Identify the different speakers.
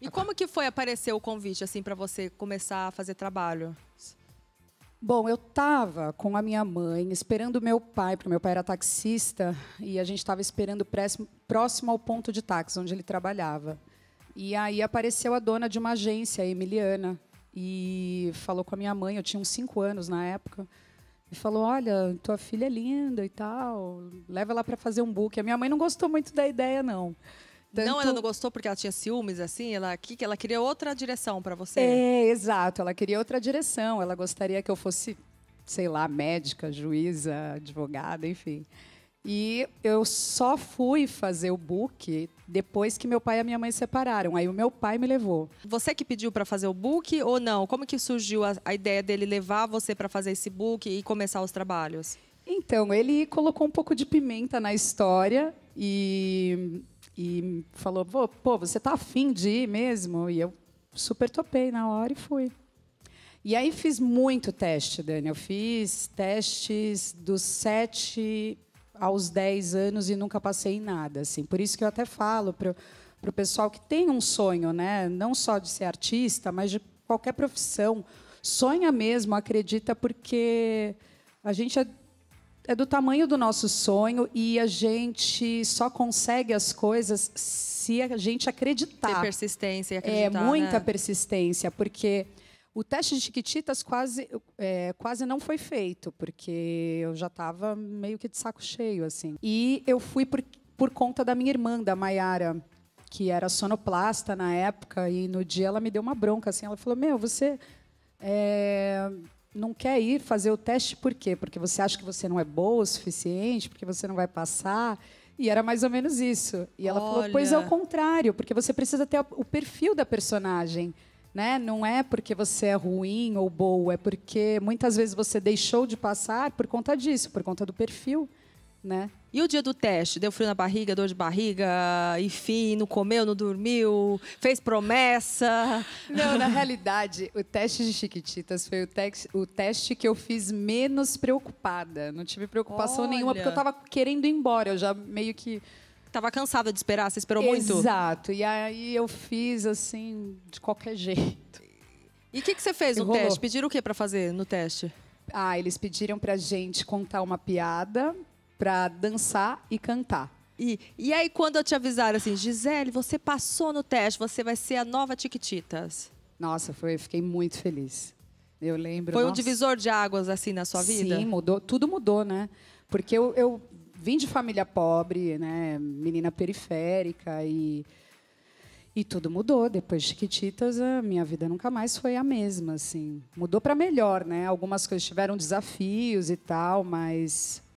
Speaker 1: E como que foi aparecer o convite, assim, para você começar a fazer trabalho?
Speaker 2: Bom, eu estava com a minha mãe, esperando meu pai, porque meu pai era taxista, e a gente estava esperando próximo ao ponto de táxi, onde ele trabalhava. E aí apareceu a dona de uma agência, a Emiliana, e falou com a minha mãe, eu tinha uns cinco anos na época, e falou: Olha, tua filha é linda e tal, leva ela para fazer um book. A minha mãe não gostou muito da ideia, não.
Speaker 1: Tanto... Não, ela não gostou porque ela tinha ciúmes, assim? Ela, que, ela queria outra direção para você. É,
Speaker 2: exato. Ela queria outra direção. Ela gostaria que eu fosse, sei lá, médica, juíza, advogada, enfim. E eu só fui fazer o book depois que meu pai e a minha mãe se separaram. Aí o meu pai me levou.
Speaker 1: Você que pediu para fazer o book ou não? Como que surgiu a, a ideia dele levar você para fazer esse book e começar os trabalhos?
Speaker 2: Então, ele colocou um pouco de pimenta na história e e falou: pô, você tá afim de ir mesmo? E eu super topei na hora e fui. E aí fiz muito teste, Dani. Eu fiz testes dos 7 aos 10 anos e nunca passei em nada. Assim. Por isso que eu até falo para o pessoal que tem um sonho, né? não só de ser artista, mas de qualquer profissão. Sonha mesmo, acredita, porque a gente é é do tamanho do nosso sonho e a gente só consegue as coisas se a gente acreditar. Ter persistência
Speaker 1: e é acreditar. É, muita né?
Speaker 2: persistência, porque o teste de Chiquititas quase, é, quase não foi feito, porque eu já estava meio que de saco cheio, assim. E eu fui por, por conta da minha irmã, da Maiara, que era sonoplasta na época, e no dia ela me deu uma bronca, assim. Ela falou: Meu, você. É não quer ir fazer o teste por quê? Porque você acha que você não é boa o suficiente, porque você não vai passar. E era mais ou menos isso. E ela Olha. falou: pois é o contrário, porque você precisa ter o perfil da personagem. Né? Não é porque você é ruim ou boa, é porque muitas vezes você deixou de passar por conta disso, por conta do perfil
Speaker 1: né? E o dia do teste? Deu frio na barriga, dor de barriga, enfim, não comeu, não dormiu, fez promessa? Não, na realidade, o teste de Chiquititas foi o, te o teste
Speaker 2: que eu fiz menos preocupada. Não tive preocupação Olha. nenhuma, porque eu tava querendo ir embora. Eu
Speaker 1: já meio que tava cansada de esperar, você esperou muito? Exato.
Speaker 2: E aí eu fiz assim, de qualquer jeito.
Speaker 1: E o que, que você fez no Rolou. teste? Pediram o que para fazer no teste?
Speaker 2: Ah, eles pediram pra gente contar uma piada para dançar e
Speaker 1: cantar. E, e aí, quando eu te avisaram assim, Gisele, você passou no teste, você vai ser a nova Tiquititas?
Speaker 2: Nossa, foi, fiquei muito feliz. Eu lembro. Foi nossa. um divisor de águas, assim, na sua vida? Sim, mudou. Tudo mudou, né? Porque eu, eu vim de família pobre, né? Menina periférica e. E tudo mudou. Depois de Chiquititas, a minha vida nunca mais foi a mesma, assim. Mudou para melhor, né? Algumas coisas tiveram desafios e tal, mas